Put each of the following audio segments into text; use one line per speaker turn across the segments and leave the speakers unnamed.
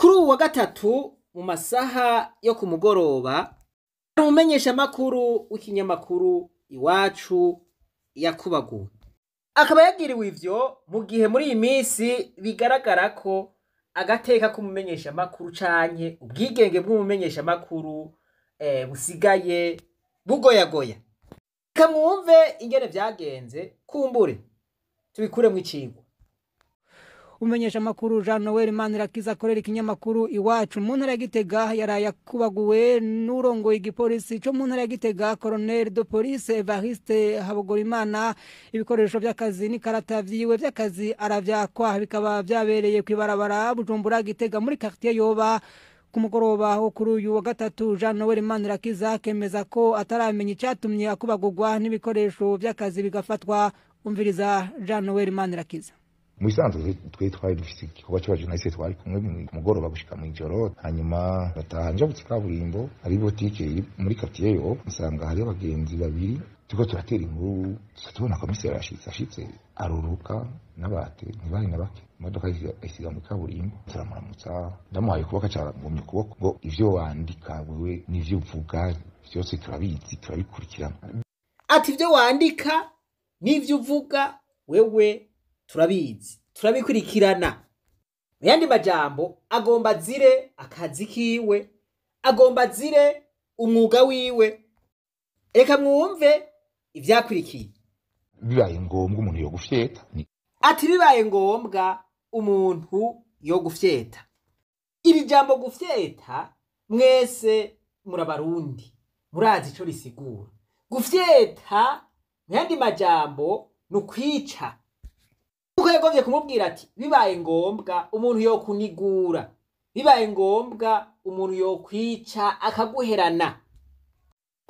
kuri ubu wa gatatu mu masaha yo ku mugoroba hari umumenyeshamakuru w'ikinyamakuru iwacu yakubaguwe akaba yagiriwe ibyo mu gihe muri iyi minsi bigaragara ko agateka k'umumenyeshamakuru canke ubwigenge bw'umumenyeshamakuru eh, busigaye bugoyagoya reka mwumve ingene byagenze kumbure
tubikuremo icigwa umenyesha amakuru jean noel manirakiza akorera ikinyamakuru iwacu mu ntara ya gitega yaraye n'urongoye igipolisi cyo mu ntara ya gitega koroneri de police evariste habugorimana ibikoresho by'akazi n'ikarata vyiwe by'akazi aravyakwa bikaba byabereye ku ibarabara bujumbura gitega muri quartier yoba ku mugoroba wo kuri uyu wa gatatu jean noel manirakiza akemeza ko ataramenya icyatumye akubagurwa n'ibikoresho by'akazi bigafatwa umviriza jean noel manirakiza
mu bisanzwe twari twari dufite igikorwa cy'abajournaliste twari kumwe ku mugoroba gushyika mu ijoro hanyuma bataha njabutse kaburimbo hari botike muri katiyeyo usanga hari abagenzi babiri turiko turatera inkuru tusa tubona komiseri yashitse ashitse aruruka n'abate ntibari na bake imodoka isiga muri kaburimbo turamuramutsa ndamuhaye ukuboko acaragumya ukuboko ngo ivyo wandika wewe n'ivyo uvuga vyose turabizi turabikurikirana
ati ivyo wandika n'ivyo uvuga wewe turabizi turabikurikirana mu yandi majambo agomba azire akazi kiwe agomba azire umwuga wiwe reka mwumve ibyakurikiye
bibaye ngombwa umuntu yo gufyeta
ati bibaye ngombwa umuntu yo gufyeta iri jambo gufyeta mwese murabarundi murazi icyo risigura gufyeta mu yandi majambo ni ukwica yagomvye kumubwira ati bibaye ngombwa umuntu yo kunigura bibaye ngombwa umuntu yo kwica akaguherana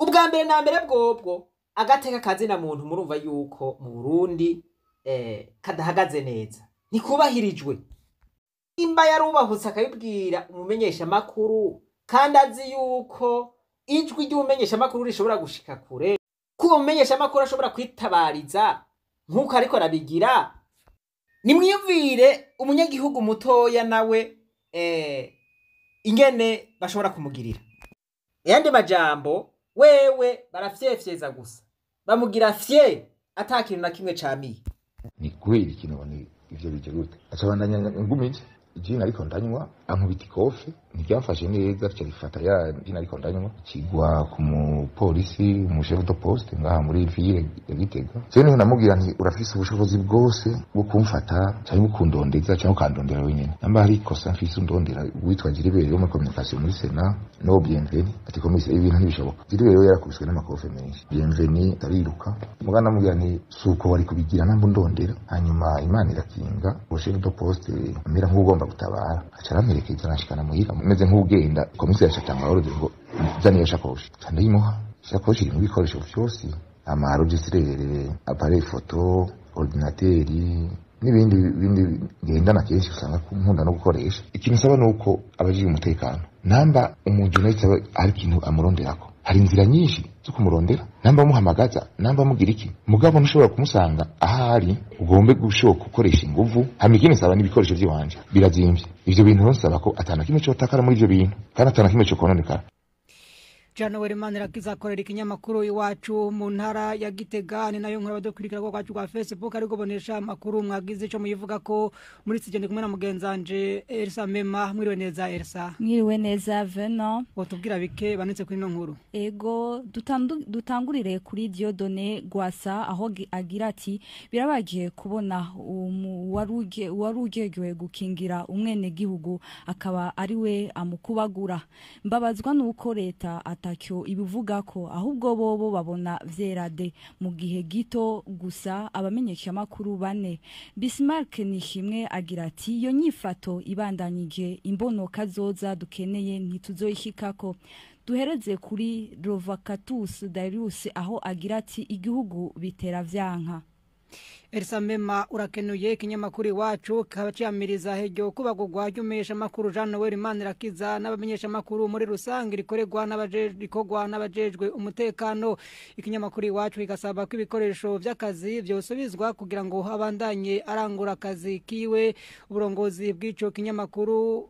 ubwa mbere na mbere bwobwo agateka kazina muntu murumva yuko mu burundi eh, kadahagaze neza ntikubahirijwe imba yarubahutse akabibwira umumenyeshamakuru kandi azi yuko ijwi ry'umumenyeshamakuru rishobora gushika kure ko uwo mumenyeshamakuru ashobora kwitabariza nk'uko ariko arabigira nimwiyumvire umunyagihugu mutoya nawe eh, ingene bashobora kumugirira ayandi majambo wewe barafyefyeza gusa bamugira fye ata kintu na kimwe camiye
ni kubera ikintu ibyo bigeruta acabandanya ngumije gin ariko ndanywa ankubita ikofe ntibyamfashe neza rifata ya gin ariko ndanywa kigwa ku mupolisi umushefu de poste ngaha muri ville ya Gitega so niho namubwira nti urafise ubushobozi bwose bwo kumfata cyangwa ukundondeza cyangwa ukandondera wenyine namba hari kosa mfise undondera witwa Jiribere wo muri communication muri Sena no bienvenue ati komiseri ibintu ntibishoboka Jiribere we yarakubiswe n'amakofe menshi bienvenue tariruka mugana namubwira nti suko wari kubigira namba undondera hanyuma imana irakinga umushefu de poste amera nk'ubwo inkemuragutabara aca aramwereka ibyo arashikana muhira meze nk'ugenda komiseri aca atanga ngo zana iyo ndayimuha shakoshi irimo ibikoresho vyose amarogisirere apareye ifoto ordinateri n'ibindi bindi ngendana kenshi usanga nkunda no gukoresha ikintu nsaba ni uko abajije umutekano namba umuntu wese aba ari ikintu hari inzira nyinshi zo kumurondera namba muhamagaza namba mugira iki mugabo ntushobora kumusanga ahari ugombe gushoka gukoresha inguvu hamwe nisaba n'ibikoresho by'iwanje birazimbye ibyo bintu nsaba ko atana kimwe cyotakara muri ibyo bintu kandi atana kimwe cyokononekara
nowe imana irakizakorera ikinyamakuru iwacu mu ntara ya gitega ni nayo nkuru abadukurikira rwacu rwa facebook ari gubonesha amakuru mwagize icyo muyivuga ko muri iki gihe ndi kumwe na mugenzanje elisa mema mwiriwe neza elisa mwiriwe neza veno watubwira bike banitse kuri ino nkuru ego dutangurire kuri diyodone gwasa aho agira ati birabagiye kubona uwari ugegewe gukingira umwenegihugu akaba ari we amukubagura mbabazwa n'uko leta atari ntacyo ibivuga ko ahubwo bobo babona vyerade mu gihe gito gusa abamenyeshamakuru bane Bismarck nishimwe agira ati iyo nyifato ibandanyije imbonoka zoza dukeneye ntituzoyishikako duhereze kuri Rovakatus Darius aho agira ati igihugu bitera vyanka elisa mema urakenuye ikinyamakuru iwacu kikaba cyiyamiriza hejyo kubagurwa ry'umuheshamakuru jean noel imanirakiza n'abamenyeshamakuru muri rusange rikorerwa rikorwa n'abajejwe umutekano ikinyamakuru iwacu kigasaba ko ibikoresho by'akazi byosubizwa kugira ngo abandanye arangura akazi kiwe uburongozi bw'icyo kinyamakuru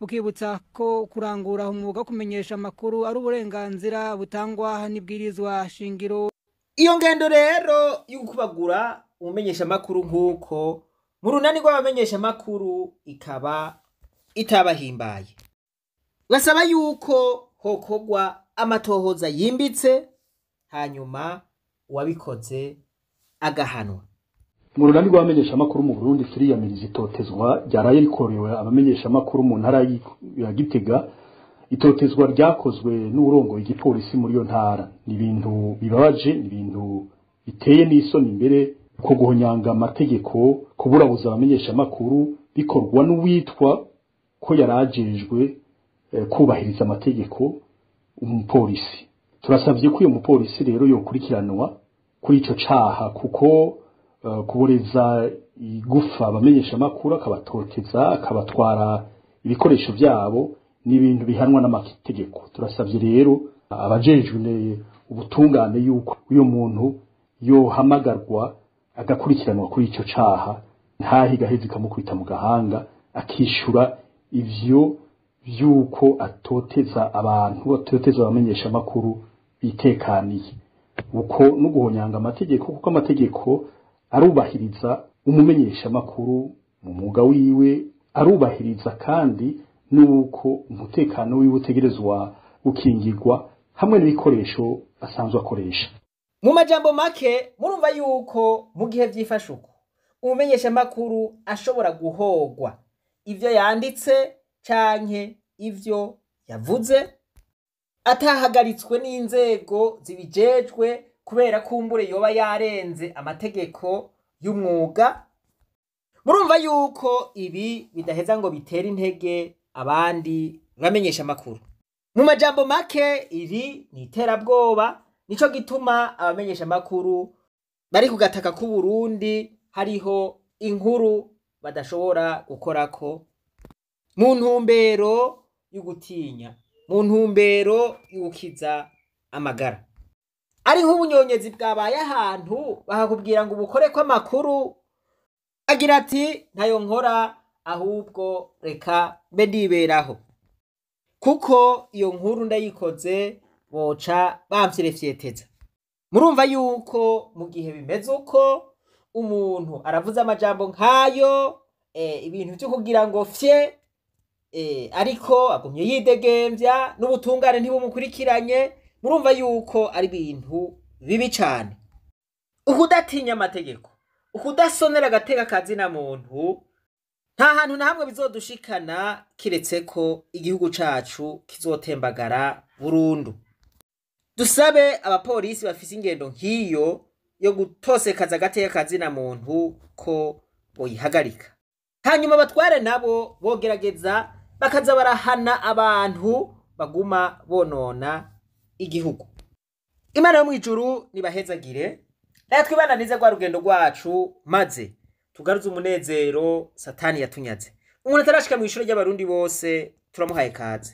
bukibutsa ko kurangura umwuga wo kumenyesha amakuru ari uburenganzira butangwa n'ibwirizwa shingiro iyo ngendo rero yo kubagura
umumenyeshamakuru nk'uko mu runani rw'abamenyeshamakuru ikaba itabahimbaye basaba yuko hokogwa amatohoza yimbitse hanyuma uwabikoze agahanwa
mu runani rw'abamenyeshamakuru mu burundi firiyamiriza itotezwa ryaraye rikorewe abamenyeshamakuru mu ntara ya gitega itotezwa ryakozwe n'urongoye igipolisi muri iyo ntara ni ibintu bibabaje ni ibintu biteye n'isoni imbere ko guhonyanga amategeko kuburabuza abamenyeshamakuru bikorwa n'uwitwa ko yari eh, kubahiriza amategeko umupolisi turasabye ko uyu mupolisi rero yokurikiranwa kuri icyo caha kuko eh, kubureza igufa abamenyeshamakuru amakuru akabatoteza akabatwara ibikoresho byabo ni bihanwa n'amategeko turasabye rero abajejwe ubutungane yuko uyu muntu yohamagarwa agakurikiranwa kuri icyo caha ntahigaheze ikamukubita mu gahanga akishyura ivyo vy'uko atoteza abantu atoteza abamenyeshamakuru bitekaniye uko no guhonyanga amategeko kuko amategeko arubahiriza umumenyesha amakuru mu mwuga wiwe arubahiriza kandi n'uko umutekano wiwe utegerezwa gukingirwa hamwe n'ibikoresho asanzwe akoresha
mu majambo make murumva yuko mu gihe byifashe uko umumenyeshamakuru ashobora guhogwa ibyo yanditse canke ibyo yavuze atahagaritswe n'inzego zibijejwe kubera ko umbure yoba yarenze amategeko y'umwuga murumva yuko ibi bidaheza ngo bitere intege abandi bamenyesha amakuru mu majambo make iri ni iterabwoba nico gituma abamenyesha amakuru bari kugataka ku Burundi hariho inkuru badashobora gukora ko mu ntumbero y'ugutinya mu ntumbero y'ugukiza amagara ari nk'ubunyonyezi bwabaye ahantu bakakubwira ngo ubukore amakuru agira ati ntayo nkora ahubwo reka mbe niberaho kuko iyo nkuru ndayikoze boca bamvyerevyeteza murumva yuko mu gihe bimeze uko umuntu aravuze amajambo nk'ayo eh, ibintu byo kugira ngo fye eh, ariko agumye yidegemvya n'ubutungane ntibumukurikiranye murumva yuko ari ibintu bibi cyane ukudatinya amategeko ukudasonera agateka kazina muntu nta hantu na hamwe bizodushikana kiretse ko igihugu cyacu kizotembagara burundu dusabe abapolisi bafite ingendo nk'iyo yo gutosekaza agateka kazina muntu ko boyihagarika hanyuma batware nabo bogerageza bakaza barahana abantu baguma bonona igihugu imana yo mu ijuru ntibahezagire natwe ibananize rwa rugendo rwacu maze tugarutse umunezero satani yatunyatse umuntu atarashika mu ishuri ry'abarundi bose turamuhaye kaze